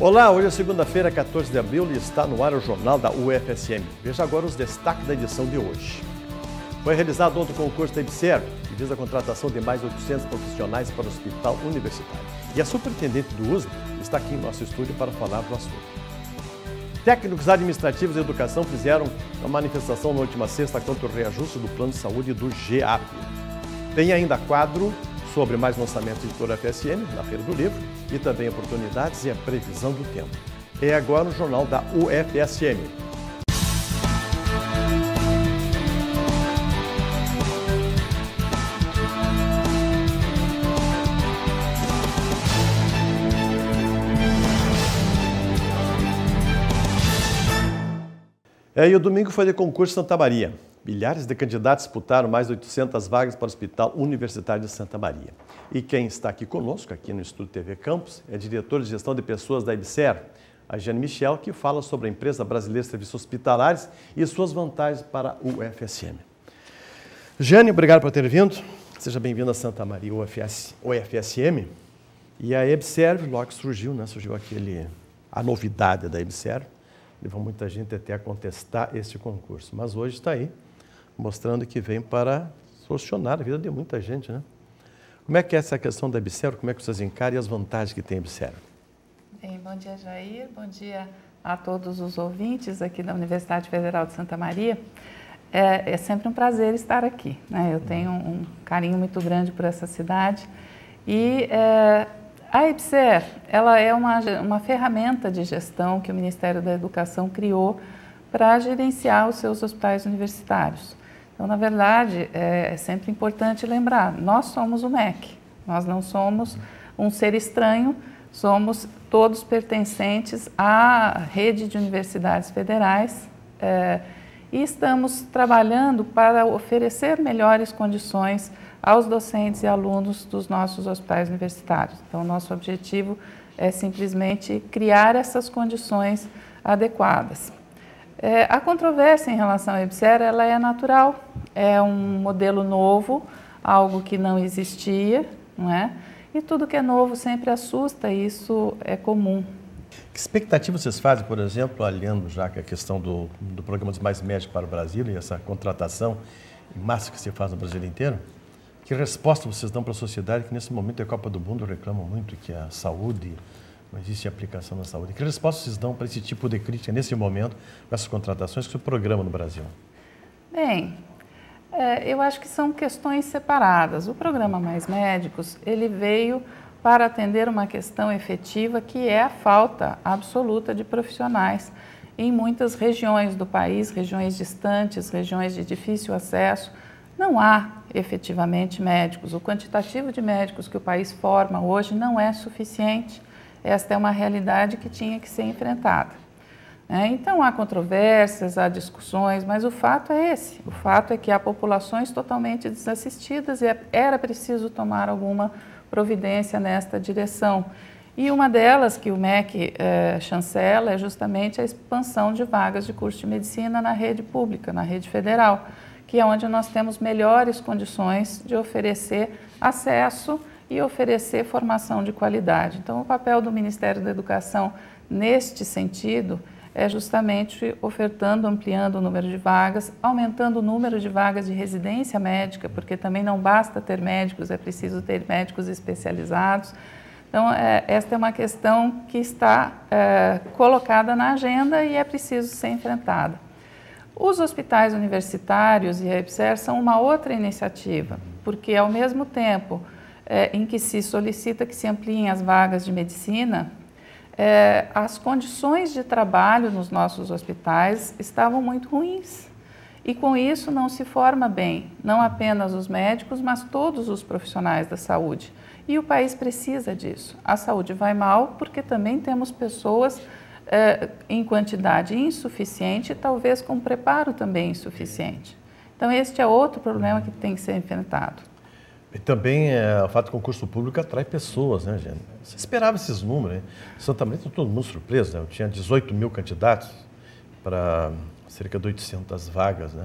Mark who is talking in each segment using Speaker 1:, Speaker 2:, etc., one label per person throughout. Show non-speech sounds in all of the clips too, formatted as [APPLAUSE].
Speaker 1: Olá, hoje é segunda-feira, 14 de abril, e está no ar o Jornal da UFSM. Veja agora os destaques da edição de hoje. Foi realizado outro concurso da IBSER, que visa a contratação de mais 800 profissionais para o Hospital Universitário. E a superintendente do USP está aqui em nosso estúdio para falar do assunto. Técnicos administrativos e educação fizeram uma manifestação na última sexta contra o reajuste do plano de saúde do GAP. Tem ainda quadro sobre mais lançamentos de Editora FSM, na Feira do Livro, e também oportunidades e a previsão do tempo. É agora o Jornal da UFSM. É, e o domingo foi de concurso Santa Maria. Milhares de candidatos disputaram mais de 800 vagas para o Hospital Universitário de Santa Maria. E quem está aqui conosco, aqui no Estúdio TV Campos, é diretor de gestão de pessoas da IBSER, a Jane Michel, que fala sobre a empresa brasileira de serviços hospitalares e suas vantagens para o UFSM. Jane, obrigado por ter vindo. Seja bem-vinda a Santa Maria UFS, UFSM. E a EBSERV, logo que surgiu, né? surgiu aquele, a novidade da EBSERV, levou muita gente até a contestar esse concurso. Mas hoje está aí, mostrando que vem para solucionar a vida de muita gente, né? Como é que é essa questão da Ebsero? Como é que vocês encaram e as vantagens que tem a Ebsero?
Speaker 2: Bem, bom dia, Jair. Bom dia a todos os ouvintes aqui da Universidade Federal de Santa Maria. É, é sempre um prazer estar aqui. Né? Eu tenho um carinho muito grande por essa cidade e é, a IPSER, ela é uma, uma ferramenta de gestão que o Ministério da Educação criou para gerenciar os seus hospitais universitários. Então, na verdade, é, é, sempre importante lembrar, nós somos o MEC, nós não somos um ser estranho, somos todos pertencentes à rede de universidades federais é, e estamos trabalhando para oferecer melhores condições aos docentes e alunos dos nossos hospitais universitários. Então, nosso objetivo é simplesmente criar essas condições adequadas. É, a controvérsia em relação à EBSER, ela é natural, é um modelo novo, algo que não existia, não é? E tudo que é novo sempre assusta, isso é comum.
Speaker 1: Que expectativa vocês fazem, por exemplo, olhando já que a questão do, do programa dos Mais Médicos para o Brasil e essa contratação em massa que se faz no Brasil inteiro? Que resposta vocês dão para a sociedade que nesse momento a Copa do Mundo reclama muito que a saúde, não existe aplicação na saúde. Que resposta vocês dão para esse tipo de crítica nesse momento, com essas contratações que o programa no Brasil?
Speaker 2: Bem, é, eu acho que são questões separadas. O programa Mais Médicos, ele veio para atender uma questão efetiva que é a falta absoluta de profissionais em muitas regiões do país, regiões distantes, regiões de difícil acesso. Não há efetivamente médicos. O quantitativo de médicos que o país forma hoje não é suficiente. Esta é uma realidade que tinha que ser enfrentada. Né? Então há controvérsias, há discussões, mas o fato é esse: o fato é que há populações totalmente desassistidas e é, era preciso tomar alguma providência nesta direção. E uma delas que o MEC eh, chancela é justamente a expansão de vagas de curso de medicina na rede pública, na rede federal que é onde nós temos melhores condições de oferecer acesso e oferecer formação de qualidade. Então, o papel do Ministério da Educação neste sentido é justamente ofertando, ampliando o número de vagas, aumentando o número de vagas de residência médica, porque também não basta ter médicos, é preciso ter médicos especializados. Então, é, esta é uma questão que está é, colocada na agenda e é preciso ser enfrentada. Os hospitais universitários e a EPSER são uma outra iniciativa, porque ao mesmo tempo é, em que se solicita que se ampliem as vagas de medicina, é, as condições de trabalho nos nossos hospitais estavam muito ruins. E com isso não se forma bem, não apenas os médicos, mas todos os profissionais da saúde. E o país precisa disso. A saúde vai mal porque também temos pessoas eh, em quantidade insuficiente, talvez com preparo também insuficiente. Então, este é outro problema que tem que ser enfrentado.
Speaker 1: E também é, o fato o concurso público atrai pessoas, né, gente? Você esperava esses números, né? Santa Maria, todo mundo surpreso, né? Eu tinha 18 mil candidatos para cerca de 800 vagas, né?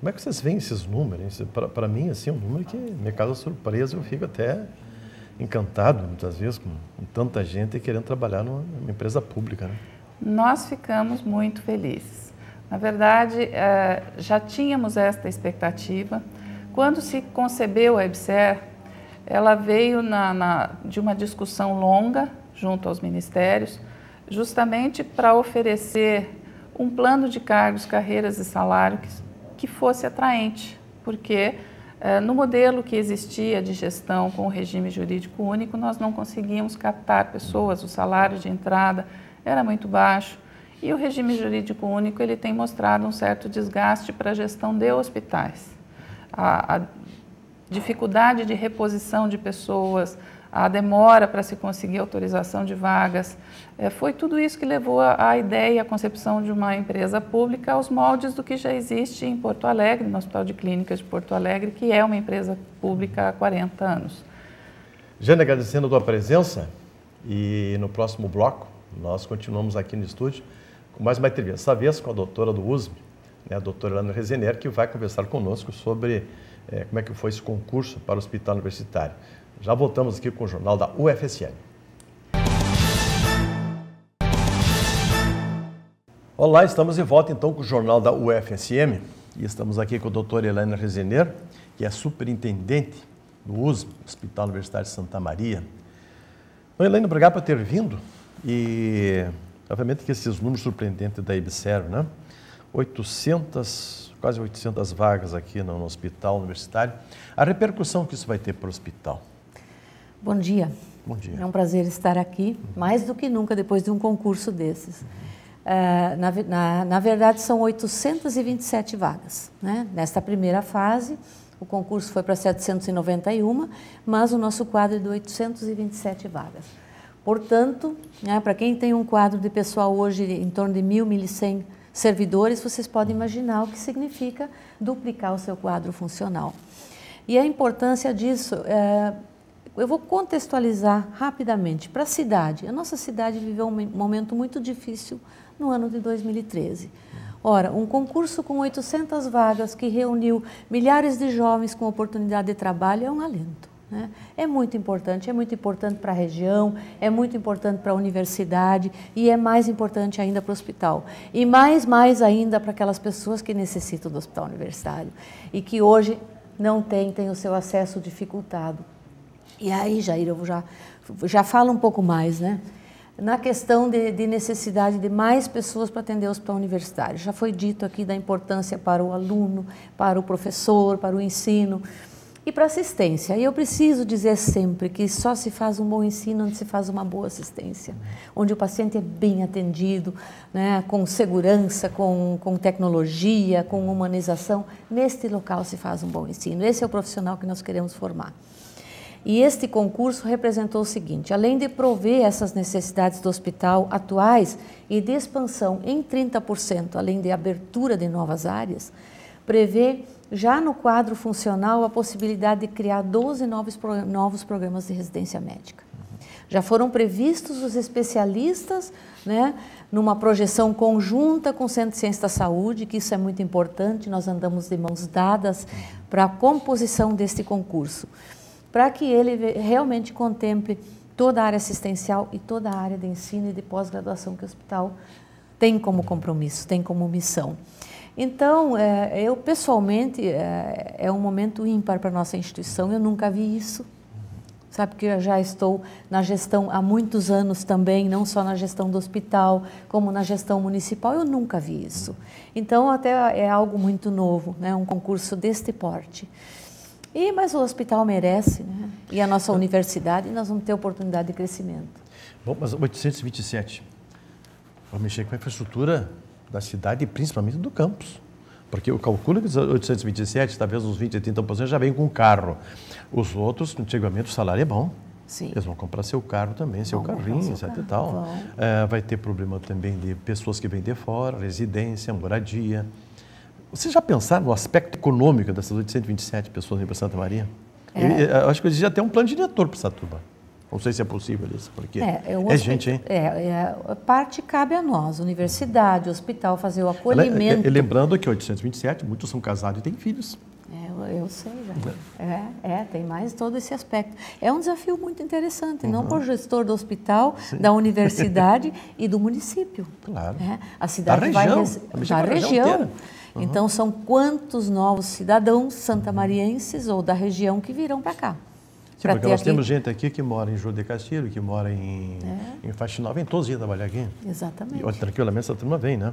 Speaker 1: Como é que vocês veem esses números? Para mim, assim, é um número que me causa surpresa, eu fico até encantado muitas vezes com, com tanta gente querendo trabalhar numa, numa empresa pública. Né?
Speaker 2: Nós ficamos muito felizes. Na verdade, eh, já tínhamos esta expectativa. Quando se concebeu a EBSER, ela veio na, na, de uma discussão longa junto aos ministérios, justamente para oferecer um plano de cargos, carreiras e salários que, que fosse atraente, porque eh, no modelo que existia de gestão com o regime jurídico único, nós não conseguíamos captar pessoas, o salário de entrada era muito baixo e o regime jurídico único ele tem mostrado um certo desgaste para a gestão de hospitais. A, a dificuldade de reposição de pessoas, a demora para se conseguir autorização de vagas. É, foi tudo isso que levou à ideia e à concepção de uma empresa pública aos moldes do que já existe em Porto Alegre, no Hospital de Clínicas de Porto Alegre, que é uma empresa pública há 40 anos.
Speaker 1: Jane, agradecendo a tua presença e no próximo bloco nós continuamos aqui no estúdio com mais uma entrevista, dessa vez com a doutora do USB, né, a doutora Helena Rezener, que vai conversar conosco sobre é, como é que foi esse concurso para o Hospital Universitário. Já voltamos aqui com o Jornal da UFSM. Olá, estamos de volta então com o Jornal da UFSM e estamos aqui com a doutora Helena Rezener, que é superintendente do USM, Hospital Universitário de Santa Maria. Então, Helena, obrigado por ter vindo e, obviamente, que esses números surpreendentes da IBSERV, né? 800, quase 800 vagas aqui no hospital universitário. A repercussão que isso vai ter para o hospital? Bom dia. Bom dia. É
Speaker 3: um prazer estar aqui, mais do que nunca depois de um concurso desses. Uh, na, na, na, verdade, são 827 vagas. Né? Nesta primeira fase, o concurso foi para 791, mas o nosso quadro é de 827 vagas. Portanto, né, para quem tem um quadro de pessoal hoje em torno de 1.000, 1.100 servidores, vocês podem imaginar o que significa duplicar o seu quadro funcional. E a importância disso, eh, eu vou contextualizar rapidamente para a cidade. A nossa cidade viveu um momento muito difícil no ano de 2013. Ora, um concurso com 800 vagas que reuniu milhares de jovens com oportunidade de trabalho é um alento. Né? É muito importante, é muito importante para a região, é muito importante para a universidade e é mais importante ainda para o hospital. E mais, mais ainda para aquelas pessoas que necessitam do hospital universitário e que hoje não têm, têm o seu acesso dificultado e aí, Jair, eu já, já falo um pouco mais, né? Na questão de, de necessidade de mais pessoas para atender os hospital universitários, Já foi dito aqui da importância para o aluno, para o professor, para o ensino e para assistência. E eu preciso dizer sempre que só se faz um bom ensino onde se faz uma boa assistência, onde o paciente é bem atendido, né, com segurança, com, com tecnologia, com humanização. Neste local se faz um bom ensino. Esse é o profissional que nós queremos formar. E este concurso representou o seguinte: além de prover essas necessidades do hospital atuais e de expansão em 30%, além de abertura de novas áreas, prevê já no quadro funcional a possibilidade de criar 12 novos, novos programas de residência médica. Já foram previstos os especialistas, né, numa projeção conjunta com o Centro de Ciência da Saúde, que isso é muito importante, nós andamos de mãos dadas para a composição deste concurso para que ele realmente contemple toda a área assistencial e toda a área de ensino e de pós-graduação que o hospital tem como compromisso, tem como missão. Então, é, eu pessoalmente, é, é um momento ímpar para a nossa instituição, eu nunca vi isso sabe que eu já estou na gestão há muitos anos também, não só na gestão do hospital, como na gestão municipal, eu nunca vi isso. Então até é algo muito novo, né, um concurso deste porte. E, mas o hospital merece, né? e a nossa universidade, e nós vamos ter oportunidade de crescimento.
Speaker 1: Bom, mas 827 Vamos mexer com a infraestrutura da cidade e principalmente do campus. Porque eu calculo que os 827, talvez uns 20, 30% já vem com carro. Os outros, antigamente, o salário é bom. Sim. Eles vão comprar seu carro também, seu carrinho, etc. Carro, e tal. É, vai ter problema também de pessoas que vêm de fora, residência, moradia. Você já pensaram no aspecto econômico dessas 827 pessoas para Santa Maria? É. Eu, eu acho que já até um plano diretor para essa turma. Não sei se é possível isso, porque é, é, é gente, hein?
Speaker 3: É, é, parte cabe a nós, universidade, hospital, fazer o acolhimento. Ela,
Speaker 1: lembrando que 827, muitos são casados e têm filhos.
Speaker 3: É, eu sei já. É. é, é, tem mais todo esse aspecto. É um desafio muito interessante, uhum. não para o gestor do hospital, Sim. da universidade [LAUGHS] e do município. Claro. É, a cidade da região, vai... Da região. Uhum. Então, são quantos novos cidadãos santamarienses ou da região que virão para cá?
Speaker 1: Sim, porque nós aqui... temos gente aqui que mora em Júlio de Castilho, que mora em, é. em Faxinal, em todos ir trabalhar aqui.
Speaker 4: Exatamente. E,
Speaker 1: tranquilamente essa turma vem, né?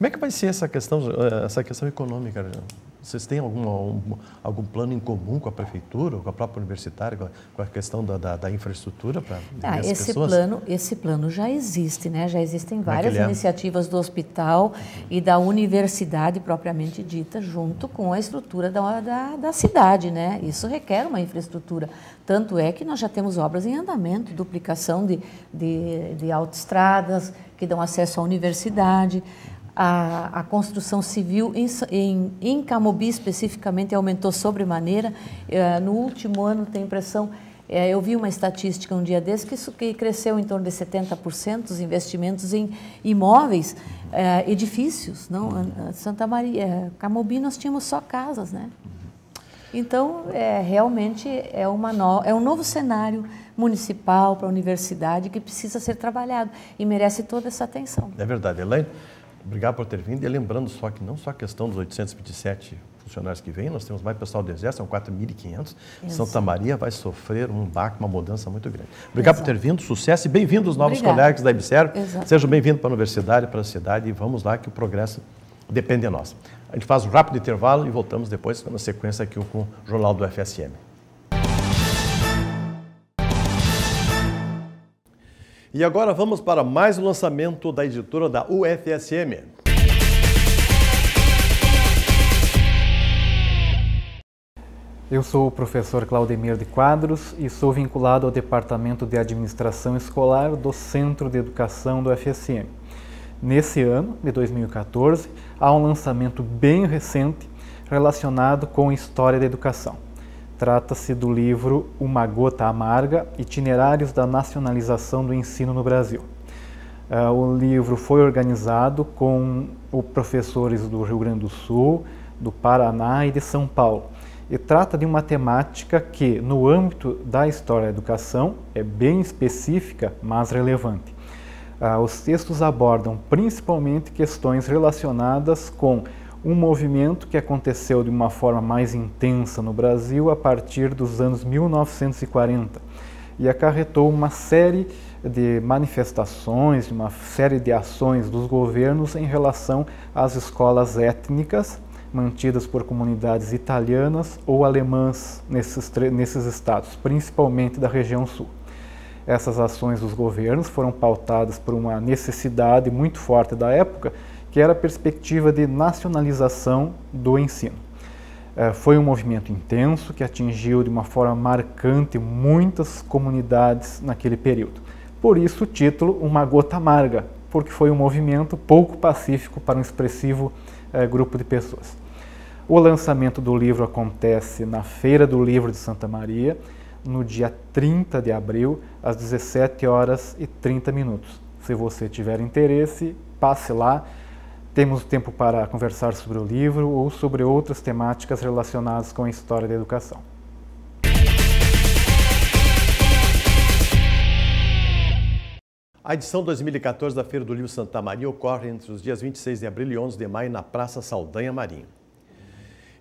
Speaker 1: Como é que vai ser essa questão, eh, essa questão econômica? Vocês têm algum algum plano em comum com a prefeitura, com a própria universitária, com a, questão da, da, da infraestrutura para ah, esse pessoas? plano
Speaker 3: Esse plano já existe, né? Já existem é várias é iniciativas do hospital uhum. e da universidade propriamente dita, junto com a estrutura da, da, da cidade, né? Isso requer uma infraestrutura. Tanto é que nós já temos obras em andamento, duplicação de, de, de autoestradas que dão acesso à universidade a, a construção civil em, em, em, Camobi especificamente aumentou sobremaneira. Eh, no último ano, tem impressão, eh, eu vi uma estatística um dia desse que, isso, que cresceu em torno de 70% os investimentos em imóveis, eh, edifícios. Não? Santa Maria, Camobi nós tínhamos só casas, né? Então, é, realmente é, uma no, é um novo cenário municipal para a universidade que precisa ser trabalhado e merece toda essa atenção.
Speaker 1: É verdade, Elaine. Obrigado por ter vindo. E lembrando só que não só a questão dos 827 funcionários que vêm, nós temos mais pessoal do Exército, são 4.500. Santa Maria vai sofrer um baque, uma mudança muito grande. Obrigado Exato. por ter vindo, sucesso e bem-vindo os novos Obrigada. colegas da IBSER. Sejam bem-vindos para a universidade, para a cidade e vamos lá que o progresso depende de nós. A gente faz um rápido intervalo e voltamos depois na sequência aqui com o Jornal do FSM. E agora vamos para mais um lançamento da editora da UFSM.
Speaker 4: Eu sou o professor Claudemir de Quadros e sou vinculado ao Departamento de Administração Escolar do Centro de Educação do UFSM. Nesse ano, de 2014, há um lançamento bem recente relacionado com a história da educação. Trata-se do livro Uma Gota Amarga Itinerários da Nacionalização do Ensino no Brasil. Eh, o livro foi organizado com os professores do Rio Grande do Sul, do Paraná e de São Paulo. E trata de uma temática que, no âmbito da história da educação, é bem específica, mas relevante. Ah, os textos abordam principalmente questões relacionadas com um movimento que aconteceu de uma forma mais intensa no Brasil a partir dos anos 1940 e acarretou uma série de manifestações, de uma série de ações dos governos em relação às escolas étnicas mantidas por comunidades italianas ou alemãs nesses, nesses estados, principalmente da região sul. Essas ações dos governos foram pautadas por uma necessidade muito forte da época que era a perspectiva de nacionalização do ensino. É, foi um movimento intenso que atingiu de uma forma marcante muitas comunidades naquele período. Por isso o título Uma Gota Amarga, porque foi um movimento pouco pacífico para um expressivo é, grupo de pessoas. O lançamento do livro acontece na Feira do Livro de Santa Maria, no dia 30 de abril, às 17 horas e 30 minutos. Se você tiver interesse, passe lá. Temos tempo para conversar sobre o livro ou sobre outras temáticas relacionadas com a história da educação.
Speaker 1: A edição 2014 da Feira do Livro Santa Maria ocorre entre os dias 26 de abril e 11 de maio na Praça Saldanha Marinho.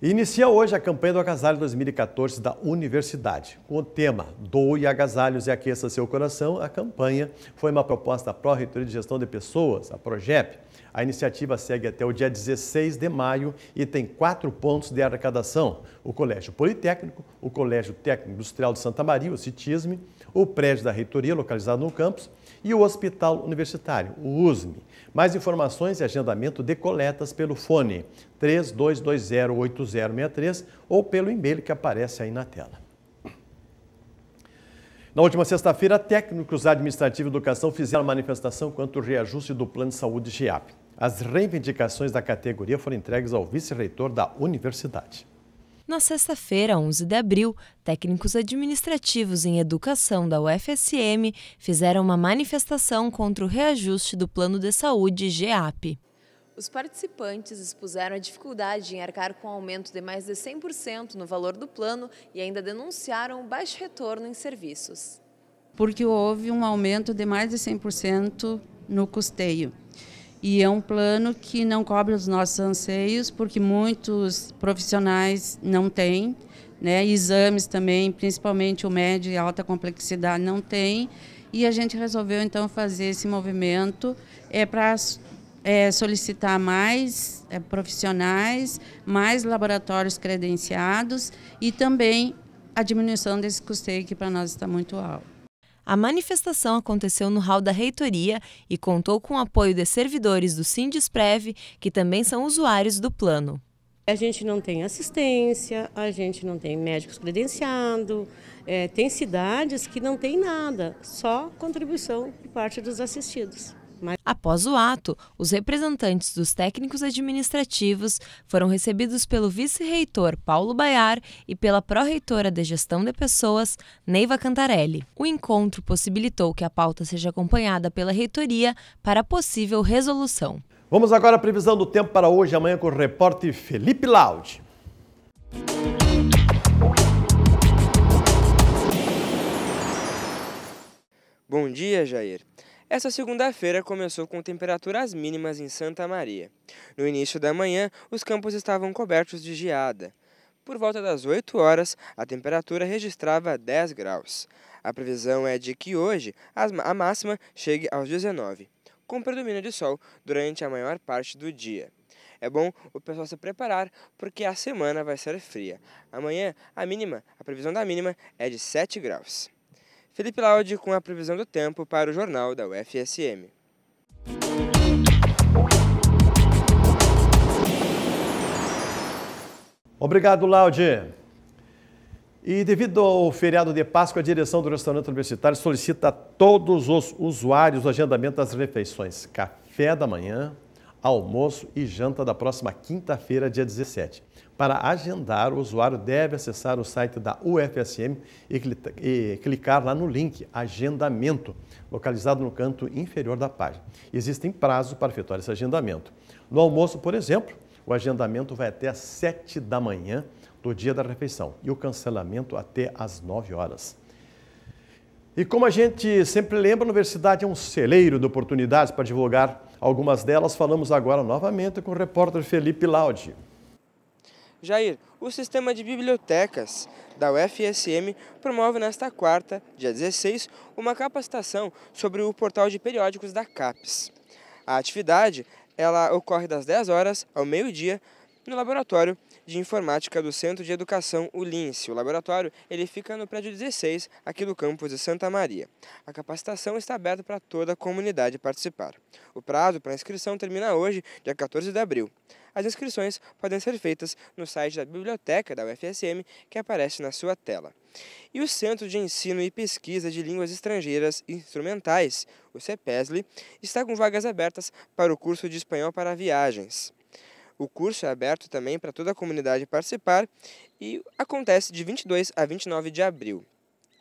Speaker 1: E inicia hoje a campanha do Agasalho 2014 da Universidade, com o tema Doe agasalhos e aqueça seu coração. A campanha foi uma proposta da Pró-Reitoria de Gestão de Pessoas, a PROGEP, a iniciativa segue até o dia 16 de maio e tem quatro pontos de arrecadação: o Colégio Politécnico, o Colégio Técnico Industrial de Santa Maria, o CITISME, o prédio da reitoria, localizado no campus, e o Hospital Universitário, o USME. Mais informações e agendamento de coletas pelo fone 32208063 ou pelo e-mail que aparece aí na tela. Na última sexta-feira, técnicos administrativos e educação fizeram manifestação quanto ao reajuste do plano de saúde GIAP. As reivindicações da categoria foram entregues ao vice-reitor da universidade.
Speaker 5: Na sexta-feira, 11 de abril, técnicos administrativos em educação da UFSM fizeram uma manifestação contra o reajuste do Plano de Saúde GEAP. Os participantes expuseram a dificuldade em arcar com o um aumento de mais de 100% no valor do plano e ainda denunciaram o baixo retorno em serviços.
Speaker 3: Porque houve um aumento de mais de 100% no custeio. E é um plano que não cobre os nossos anseios, porque muitos profissionais não têm, né? exames também, principalmente o médio e alta complexidade, não tem. E a gente resolveu, então, fazer esse movimento é, para é, solicitar mais é, profissionais, mais laboratórios credenciados e também a diminuição desse custeio que para nós está muito alto. A manifestação aconteceu no hall da reitoria e
Speaker 5: contou com o apoio de servidores do Sindesprev, que também são usuários do plano.
Speaker 3: A gente não tem assistência, a gente não tem médicos credenciados, é, eh, tem cidades que não tem nada, só contribuição por parte dos assistidos.
Speaker 5: Após o ato, os representantes dos técnicos administrativos foram recebidos pelo vice-reitor Paulo Baiar e pela pró-reitora de Gestão de Pessoas, Neiva Cantarelli. O encontro possibilitou que a pauta seja acompanhada pela reitoria para possível resolução.
Speaker 1: Vamos agora à previsão do tempo para hoje e amanhã com o repórter Felipe
Speaker 6: Laud. Bom dia, Jair. Essa segunda-feira começou com temperaturas mínimas em Santa Maria. No início da manhã, os campos estavam cobertos de geada. Por volta das 8 horas, a temperatura registrava 10 graus. A previsão é de que hoje a máxima chegue aos 19, com predomínio de sol durante a maior parte do dia. É bom o pessoal se preparar porque a semana vai ser fria. Amanhã, a mínima, a previsão da mínima é de 7 graus. Felipe Laude com a previsão do tempo para o Jornal da UFSM.
Speaker 1: Obrigado, Laude. E devido ao feriado de Páscoa, a direção do restaurante universitário solicita a todos os usuários o agendamento das refeições: café da manhã, almoço e janta da próxima quinta-feira, dia 17. Para agendar, o usuário deve acessar o site da UFSM e clicar lá no link Agendamento, localizado no canto inferior da página. Existem prazos para efetuar esse agendamento. No almoço, por exemplo, o agendamento vai até às 7 da manhã do dia da refeição e o cancelamento até às 9 horas. E como a gente sempre lembra, a universidade é um celeiro de oportunidades para divulgar algumas delas. Falamos agora novamente com o repórter Felipe Laude.
Speaker 6: Jair, o sistema de bibliotecas da UFSM promove nesta quarta, dia 16, uma capacitação sobre o portal de periódicos da CAPES. A atividade ela ocorre das 10 horas ao meio-dia no laboratório de Informática do Centro de Educação Ulinse. O laboratório ele fica no prédio 16, aqui do campus de Santa Maria. A capacitação está aberta para toda a comunidade participar. O prazo para inscrição termina hoje, dia 14 de abril. As inscrições podem ser feitas no site da biblioteca da UFSM, que aparece na sua tela. E o Centro de Ensino e Pesquisa de Línguas Estrangeiras Instrumentais, o CEPESLI, está com vagas abertas para o curso de espanhol para viagens. O curso é aberto também para toda a comunidade participar e acontece de 22 a 29 de abril.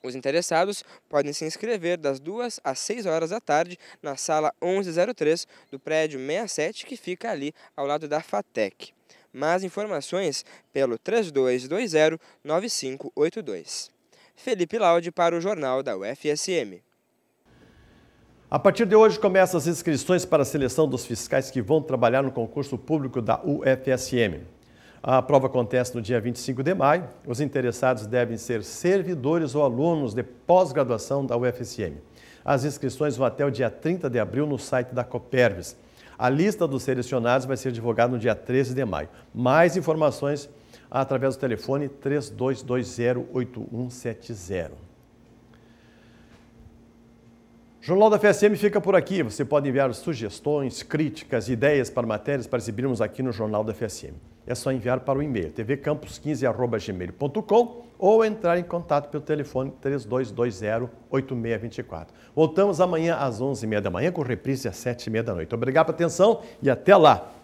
Speaker 6: Os interessados podem se inscrever das 2 às 6 horas da tarde na sala 1103 do prédio 67, que fica ali ao lado da FATEC. Mais informações pelo 3220-9582. Felipe Laude para o Jornal da UFSM.
Speaker 1: A partir de hoje começam as inscrições para a seleção dos fiscais que vão trabalhar no concurso público da UFSM. A prova acontece no dia 25 de maio. Os interessados devem ser servidores ou alunos de pós-graduação da UFSM. As inscrições vão até o dia 30 de abril no site da Copervis. A lista dos selecionados vai ser divulgada no dia 13 de maio. Mais informações através do telefone 32208170. Jornal da FSM fica por aqui. Você pode enviar sugestões, críticas, ideias para matérias para exibirmos aqui no Jornal da FSM. É só enviar para o e-mail tvcampus15.gmail.com ou entrar em contato pelo telefone 3220-8624. Voltamos amanhã às 11h30 da manhã com reprise às 7h30 da noite. Obrigado pela atenção e até lá!